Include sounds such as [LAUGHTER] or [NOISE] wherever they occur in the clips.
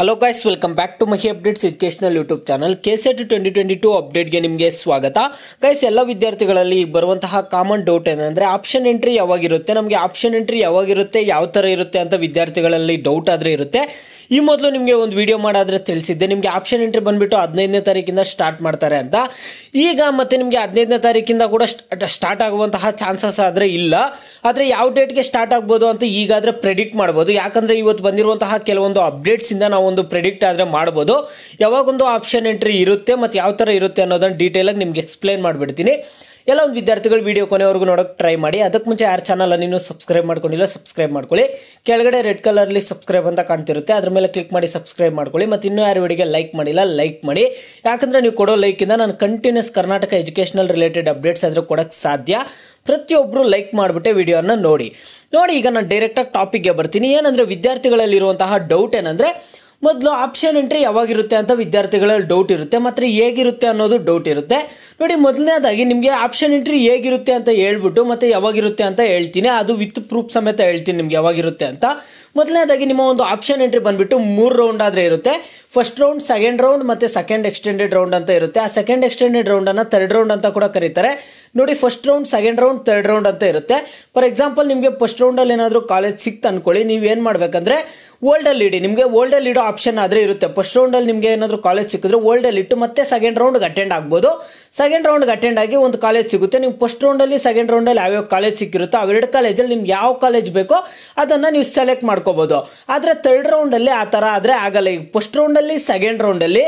hello guys welcome back to Mahi updates educational YouTube channel KCET twenty twenty two ಅಪ್ಡೇಟ್ಗೆ ನಿಮಗೆ ಸ್ವಾಗತ guys ಎಲ್ಲ ವಿದ್ಯಾರ್ಥಿಗಳಲ್ಲಿ ಈಗ ಬರುವಂತಹ ಕಾಮನ್ ಡೌಟ್ ಏನಂದರೆ ಆಪ್ಷನ್ ಎಂಟ್ರಿ ಯಾವಾಗಿರುತ್ತೆ ನಮಗೆ ಆಪ್ಷನ್ ಎಂಟ್ರಿ ಯಾವಾಗಿರುತ್ತೆ ಯಾವ ಥರ ಇರುತ್ತೆ ಅಂತ ವಿದ್ಯಾರ್ಥಿಗಳಲ್ಲಿ ಡೌಟ್ ಆದರೆ ಇರುತ್ತೆ ಈ ಮೊದಲು ನಿಮಗೆ ಒಂದು ವಿಡಿಯೋ ಮಾಡಾದರೆ ತಿಳಿಸಿದ್ದೆ ನಿಮಗೆ ಆಪ್ಷನ್ ಎಂಟ್ರಿ ಬಂದುಬಿಟ್ಟು ಹದಿನೈದನೇ ತಾರೀಕಿಂದ ಸ್ಟಾರ್ಟ್ ಮಾಡ್ತಾರೆ ಅಂತ ಈಗ ಮತ್ತೆ ನಿಮಗೆ ಹದಿನೈದನೇ ತಾರೀಕಿಂದ ಕೂಡ ಸ್ಟಾರ್ಟ್ ಆಗುವಂತಹ ಚಾನ್ಸಸ್ ಆದರೆ ಇಲ್ಲ ಆದರೆ ಯಾವ ಡೇಟ್ಗೆ ಸ್ಟಾರ್ಟ್ ಆಗ್ಬೋದು ಅಂತ ಈಗಾದರೆ ಪ್ರೆಡಿಕ್ಟ್ ಮಾಡ್ಬೋದು ಯಾಕಂದರೆ ಇವತ್ತು ಬಂದಿರುವಂತಹ ಕೆಲವೊಂದು ಅಪ್ಡೇಟ್ಸಿಂದ ನಾವೊಂದು ಪ್ರೆಡಿಕ್ಟ್ ಆದರೆ ಮಾಡ್ಬೋದು ಯಾವಾಗೊಂದು ಆಪ್ಷನ್ ಎಂಟ್ರಿ ಇರುತ್ತೆ ಮತ್ತು ಯಾವ ಥರ ಇರುತ್ತೆ ಅನ್ನೋದನ್ನು ಡೀಟೇಲಾಗಿ ನಿಮ್ಗೆ ಎಕ್ಸ್ಪ್ಲೈನ್ ಮಾಡಿಬಿಡ್ತೀನಿ ಎಲ್ಲ ಒಂದು ವಿದ್ಯಾರ್ಥಿಗಳು ವಿಡಿಯೋ ಕೊನೆವರೆಗೂ ನೋಡೋಕೆ ಟ್ರೈ ಮಾಡಿ ಅದಕ್ಕೆ ಮುಂಚೆ ಯಾರು ಚಾನಲ್ ನೀವು ಸಬ್ಸ್ಕ್ರೈಬ್ ಮಾಡ್ಕೊಂಡಿಲ್ಲ ಸಬ್ಸ್ಕ್ರೈಬ್ ಮಾಡ್ಕೊಳ್ಳಿ ಕೆಳಗಡೆ ರೆಡ್ ಕಲರ್ಲಿ ಸಬ್ಸ್ಕ್ರೈಬ್ ಅಂತ ಕಾಣ್ತಿರುತ್ತೆ ಅದ್ರ ಮೇಲೆ ಕ್ಲಿಕ್ ಮಾಡಿ ಸಬ್ಸ್ಕ್ರೈಬ್ ಮಾಡ್ಕೊಳ್ಳಿ ಮತ್ತು ಇನ್ನೂ ಯಾರು ವಿಡಿಯೋಗೆ ಲೈಕ್ ಮಾಡಿಲ್ಲ ಲೈಕ್ ಮಾಡಿ ಯಾಕಂದರೆ ನೀವು ಕೊಡೋ ಲೈಕಿಂದ ನಾನು continuous Karnataka educational related updates ಆದರೂ ಕೊಡೋಕ್ಕೆ ಸಾಧ್ಯ ಪ್ರತಿಯೊಬ್ಬರು ಲೈಕ್ ಮಾಡಿಬಿಟ್ಟೆ ವಿಡಿಯೋನ ನೋಡಿ ನೋಡಿ ಈಗ ನಾನು ಡೈರೆಕ್ಟಾಗಿ ಟಾಪಿಕ್ಗೆ ಬರ್ತೀನಿ ಏನಂದರೆ ವಿದ್ಯಾರ್ಥಿಗಳಲ್ಲಿರುವಂತಹ ಡೌಟ್ ಏನಂದರೆ ಮೊದಲು ಆಪ್ಷನ್ ಎಂಟ್ರಿ ಯಾವಾಗಿರುತ್ತೆ ಅಂತ ವಿದ್ಯಾರ್ಥಿಗಳಲ್ಲಿ ಡೌಟ್ ಇರುತ್ತೆ ಮತ್ತು ಹೇಗಿರುತ್ತೆ ಅನ್ನೋದು ಡೌಟ್ ಇರುತ್ತೆ ನೋಡಿ ಮೊದಲನೇದಾಗಿ ನಿಮಗೆ ಆಪ್ಷನ್ ಎಂಟ್ರಿ ಹೇಗಿರುತ್ತೆ ಅಂತ ಹೇಳ್ಬಿಟ್ಟು ಮತ್ತೆ ಯಾವಾಗಿರುತ್ತೆ ಅಂತ ಹೇಳ್ತೀನಿ ಅದು ವಿತ್ ಪ್ರೂಫ್ ಸಮೇತ ಹೇಳ್ತೀನಿ ನಿಮ್ಗೆ ಯಾವಾಗಿರುತ್ತೆ ಅಂತ ಮೊದಲನೇದಾಗಿ ನಿಮ್ಮ ಒಂದು ಆಪ್ಷನ್ ಎಂಟ್ರಿ ಬಂದುಬಿಟ್ಟು ಮೂರು ರೌಂಡ್ ಆದರೆ ಇರುತ್ತೆ ಫಸ್ಟ್ ರೌಂಡ್ ಸೆಕೆಂಡ್ ರೌಂಡ್ ಮತ್ತು ಸೆಕೆಂಡ್ ಎಕ್ಸ್ಟೆಂಡೆಡ್ ರೌಂಡ್ ಅಂತ ಇರುತ್ತೆ ಆ ಸೆಕೆಂಡ್ ಎಕ್ಸ್ಟೆಂಡೆಡ್ ರೌಂಡನ್ನು ಥರ್ಡ್ ರೌಂಡ್ ಅಂತ ಕೂಡ ಕರೀತಾರೆ ನೋಡಿ first round second round third round ಅಂತ ಇರುತ್ತೆ ಫಾರ್ ಎಕ್ಸಾಂಪಲ್ ನಿಮಗೆ ಫಸ್ಟ್ ರೌಂಡಲ್ಲಿ ಏನಾದರೂ ಕಾಲೇಜ್ ಸಿಕ್ತು ಅನ್ಕೊಳ್ಳಿ ನೀವು ಏನು ಮಾಡಬೇಕಂದ್ರೆ ಓಲ್ಡಲ್ಲಿ ಇಡಿ ನಿಮಗೆ ಓಲ್ಡಲ್ಲಿ ಇಡೋ ಆಪ್ಷನ್ ಆದರೆ ಇರುತ್ತೆ ಫಸ್ಟ್ ರೌಂಡಲ್ಲಿ ನಿಮಗೆ ಏನಾದರೂ ಕಾಲೇಜ್ ಸಿಕ್ಕಿದ್ರೆ ಓಲ್ಡಲ್ಲಿ ಇಟ್ಟು ಮತ್ತೆ ಸೆಕೆಂಡ್ ರೌಂಡ್ಗೆ ಅಟೆಂಡ್ ಆಗ್ಬೋದು ಸೆಕೆಂಡ್ ರೌಂಡ್ಗೆ ಅಟೆಂಡ್ ಆಗಿ ಒಂದು ಕಾಲೇಜ್ ಸಿಗುತ್ತೆ ನೀವು ಫಸ್ಟ್ ರೌಂಡಲ್ಲಿ ಸೆಕೆಂಡ್ ರೌಂಡಲ್ಲಿ ಯಾವ್ಯಾವ ಕಾಲೇಜ್ ಸಿಕ್ಕಿರುತ್ತೋ ಅವೆರಡು ಕಾಲೇಜಲ್ಲಿ ನಿಮ್ಗೆ ಯಾವ ಕಾಲೇಜ್ ಬೇಕೋ ಅದನ್ನು ನೀವು ಸೆಲೆಕ್ಟ್ ಮಾಡ್ಕೋಬೋದು ಆದರೆ ಥರ್ಡ್ ರೌಂಡಲ್ಲಿ ಆ ಥರ ಆದರೆ ಆಗಲ್ಲ ಈಗ ಫಸ್ಟ್ ರೌಂಡಲ್ಲಿ ಸೆಕೆಂಡ್ ರೌಂಡಲ್ಲಿ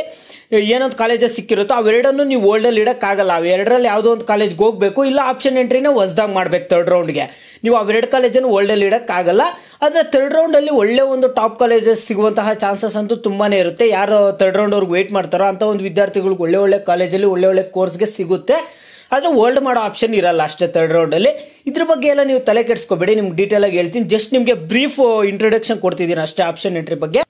ಏನೊಂದು ಕಾಲೇಜಸ್ ಸಿಕ್ಕಿರುತ್ತೋ ಅವೆರಡನ್ನು ನೀವು ಓಲ್ಡಲ್ಲಿ ಇಡೋಕ್ಕಾಗಲ್ಲ ಅವೆರಡರಲ್ಲಿ ಯಾವುದೋ ಒಂದು ಕಾಲೇಜ್ಗೆ ಹೋಗಬೇಕು ಇಲ್ಲ ಆಪ್ಷನ್ ಎಂಟ್ರಿನ ಹೊಸ್ದಾಗಿ ಮಾಡಬೇಕು ತರ್ಡ್ ರೌಂಡ್ಗೆ ನೀವು ಅವೆರಡು ಕಾಲೇಜನ್ನು ಓಲ್ಡಲ್ಲಿ ಇಡೋಕ್ಕಾಗಲ್ಲ ಆದರೆ ತರ್ಡ್ ರೌಂಡಲ್ಲಿ ಒಳ್ಳೆ ಒಂದು ಟಾಪ್ ಕಾಲೇಜಸ್ ಸಿಗುವಂತಹ ಚಾನ್ಸಸ್ ಅಂತೂ ತುಂಬಾ ಇರುತ್ತೆ ಯಾರು ತರ್ಡ್ ಅವ್ರಿಗೆ ವೆಯ್ಟ್ ಮಾಡ್ತಾರೋ ಅಂತ ಒಂದು ವಿದ್ಯಾರ್ಥಿಗಳಿಗೆ ಒಳ್ಳೆ ಒಳ್ಳೆ ಕಾಲೇಜಲ್ಲಿ ಒಳ್ಳೆ ಒಳ್ಳೆ ಕೋರ್ಸ್ಗೆ ಸಿಗುತ್ತೆ ಆದರೆ ಓಲ್ಡ್ ಮಾಡೋ ಆಪ್ಷನ್ ಇರಲ್ಲ ಅಷ್ಟೇ ತರ್ಡ್ ರೌಂಡಲ್ಲಿ ಇದ್ರ ಬಗ್ಗೆ ಎಲ್ಲ ನೀವು ತಲೆ ಕೆಡಿಸ್ಕೋಬೇಡಿ ನಿಮ್ಗೆ ಡೀಟೇಲಾಗಿ ಹೇಳ್ತೀನಿ ಜಸ್ಟ್ ನಿಮಗೆ ಬ್ರೀಫ್ ಇಂಟ್ರೊಡಕ್ಷನ್ ಕೊಡ್ತಿದ್ದೀನಿ ಅಷ್ಟೇ ಆಪ್ಷನ್ ಎಂಟ್ರಿ ಬಗ್ಗೆ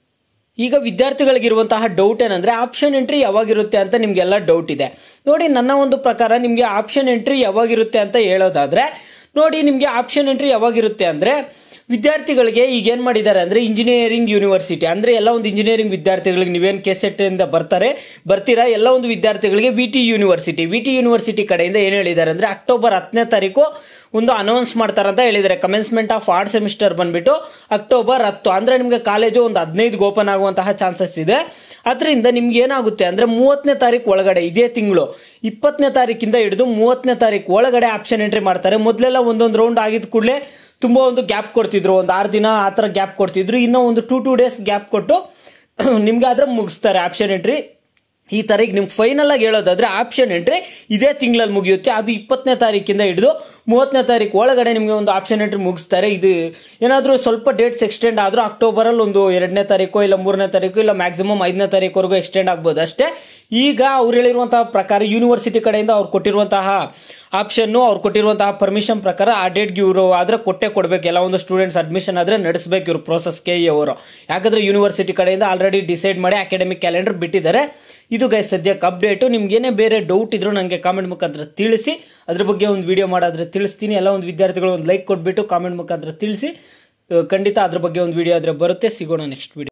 ಈಗ ವಿದ್ಯಾರ್ಥಿಗಳಿಗಿರುವಂತಹ ಡೌಟ್ ಏನಂದರೆ ಆಪ್ಷನ್ ಎಂಟ್ರಿ ಯಾವಾಗಿರುತ್ತೆ ಅಂತ ನಿಮಗೆಲ್ಲ ಡೌಟ್ ಇದೆ ನೋಡಿ ನನ್ನ ಒಂದು ಪ್ರಕಾರ ನಿಮಗೆ ಆಪ್ಷನ್ ಎಂಟ್ರಿ ಯಾವಾಗಿರುತ್ತೆ ಅಂತ ಹೇಳೋದಾದರೆ ನೋಡಿ ನಿಮಗೆ ಆಪ್ಷನ್ ಎಂಟ್ರಿ ಯಾವಾಗಿರುತ್ತೆ ಅಂದರೆ ವಿದ್ಯಾರ್ಥಿಗಳಿಗೆ ಈಗ ಏನು ಮಾಡಿದ್ದಾರೆ ಅಂದರೆ ಇಂಜಿನಿಯರಿಂಗ್ ಯೂನಿವರ್ಸಿಟಿ ಅಂದರೆ ಎಲ್ಲ ಒಂದು ಇಂಜಿನಿಯರಿಂಗ್ ವಿದ್ಯಾರ್ಥಿಗಳಿಗೆ ನೀವೇನು ಇಂದ ಬರ್ತಾರೆ ಬರ್ತೀರಾ ಎಲ್ಲ ಒಂದು ವಿದ್ಯಾರ್ಥಿಗಳಿಗೆ V T university V T university ಕಡೆಯಿಂದ ಏನು ಹೇಳಿದ್ದಾರೆ ಅಂದರೆ ಅಕ್ಟೋಬರ್ ಹತ್ತನೇ ತಾರೀಕು ಒಂದು ಅನೌನ್ಸ್ ಮಾಡ್ತಾರಂತ ಹೇಳಿದರೆ ಕಮೆನ್ಸ್ಮೆಂಟ್ ಆಫ್ ಆರ್ಟ್ ಸೆಮಿಸ್ಟರ್ ಬಂದ್ಬಿಟ್ಟು ಅಕ್ಟೋಬರ್ ಹತ್ತು ಅಂದರೆ ನಿಮಗೆ ಕಾಲೇಜು ಒಂದು ಹದಿನೈದು ಓಪನ್ ಆಗುವಂತಹ ಚಾನ್ಸಸ್ ಇದೆ ಅದರಿಂದ ನಿಮ್ಗೆ ಏನಾಗುತ್ತೆ ಅಂದ್ರೆ ಮೂವತ್ತನೇ ತಾರೀಕು ಒಳಗಡೆ ಇದೇ ತಿಂಗಳು ಇಪ್ಪತ್ತನೇ ತಾರೀಕಿಂದ ಹಿಡಿದು ಮೂವತ್ತನೇ ತಾರೀಕು ಒಳಗಡೆ ಆಪ್ಷನ್ ಎಂಟ್ರಿ ಮಾಡ್ತಾರೆ ಮೊದಲೆಲ್ಲ ಒಂದೊಂದು ರೌಂಡ್ ಆಗಿದ ಕೂಡಲೇ ತುಂಬ ಒಂದು ಗ್ಯಾಪ್ ಕೊಡ್ತಿದ್ರು ಒಂದು ಆರು ದಿನ ಆ ಥರ ಗ್ಯಾಪ್ ಕೊಡ್ತಿದ್ರು ಇನ್ನೂ ಒಂದು ಟೂ ಟೂ ಡೇಸ್ ಗ್ಯಾಪ್ ಕೊಟ್ಟು [CLEARS THROAT] ನಿಮಗೆ ಆದ್ರೆ ಮುಗಿಸ್ತಾರೆ ಆಪ್ಷನ್ ಎಂಟ್ರಿ ಈ ತಾರೀಕು ನಿಮ್ಗೆ ಫೈನಲ್ ಆಗಿ ಹೇಳೋದಾದ್ರೆ ಆಪ್ಷನ್ ಎಂಟ್ರಿ ಇದೇ ತಿಂಗಳಲ್ಲಿ ಮುಗಿಯುತ್ತೆ ಅದು ಇಪ್ಪತ್ತನೇ ತಾರೀಕಿಂದ ಹಿಡಿದು ಮೂವತ್ತನೇ ತಾರೀಕು ಒಳಗಡೆ ನಿಮಗೆ ಒಂದು ಆಪ್ಷನ್ ಎಂಟ್ರಿ ಮುಗಿಸ್ತಾರೆ ಇದು ಏನಾದರೂ ಸ್ವಲ್ಪ ಡೇಟ್ಸ್ ಎಕ್ಸ್ಟೆಂಡ್ ಆದರೂ ಅಕ್ಟೋಬರಲ್ಲಿ ಒಂದು ಎರಡನೇ ತಾರೀಕು ಇಲ್ಲ ಮೂರನೇ ತಾರೀಕು ಇಲ್ಲ ಮ್ಯಾಕ್ಸಿಮಮ್ ಐದನೇ ತಾರೀಕುವರೆಗೂ ಎಕ್ಸ್ಟೆಂಡ್ ಆಗ್ಬೋದು ಅಷ್ಟೇ ಈಗ ಅವ್ರು ಹೇಳಿರುವಂತಹ ಪ್ರಕಾರ ಯೂನಿವರ್ಸಿಟಿ ಕಡೆಯಿಂದ ಅವ್ರು ಕೊಟ್ಟಿರುವಂತಹ ಆಪ್ಷನ್ನು ಅವ್ರು ಕೊಟ್ಟಿರುವಂತಹ ಪರ್ಮಿಷನ್ ಪ್ರಕಾರ ಆ ಡೇಟ್ಗೆ ಇವರು ಆದರೆ ಕೊಟ್ಟೆ ಕೊಡಬೇಕು ಎಲ್ಲ ಒಂದು ಸ್ಟೂಡೆಂಟ್ಸ್ ಅಡ್ಮಿಷನ್ ಆದರೆ ನಡೆಸಬೇಕು ಇವರು ಪ್ರೋಸೆಸ್ಗೆ ಅವರು ಯಾಕಂದರೆ ಯೂನಿವರ್ಸಿಟಿ ಕಡೆಯಿಂದ ಆಲ್ರೆಡಿ ಡಿಸೈಡ್ ಮಾಡಿ ಅಕಾಡೆಮಿಕ್ ಕ್ಯಾಲೆಂಡರ್ ಬಿಟ್ಟಿದ್ದಾರೆ ಇದು ಗೈಸ್ ಸದ್ಯಕ್ಕೆ ಅಪ್ಡೇಟು ಏನೇ ಬೇರೆ ಡೌಟ್ ಇದ್ರು ನನಗೆ ಕಾಮೆಂಟ್ ಮುಖಾಂತರ ತಿಳಿಸಿ ಅದ್ರ ಬಗ್ಗೆ ಒಂದು ವಿಡಿಯೋ ಮಾಡಾದ್ರೆ ತಿಳಿಸ್ತೀನಿ ಎಲ್ಲ ಒಂದು ವಿದ್ಯಾರ್ಥಿಗಳು ಒಂದು ಲೈಕ್ ಕೊಟ್ಬಿಟ್ಟು ಕಾಮೆಂಟ್ ಮುಖಾಂತರ ತಿಳಿಸಿ ಖಂಡಿತ ಅದ್ರ ಬಗ್ಗೆ ಒಂದು ವಿಡಿಯೋ ಆದರೆ ಬರುತ್ತೆ ಸಿಗೋಣ ನೆಕ್ಸ್ಟ್ ವಿಡಿಯೋ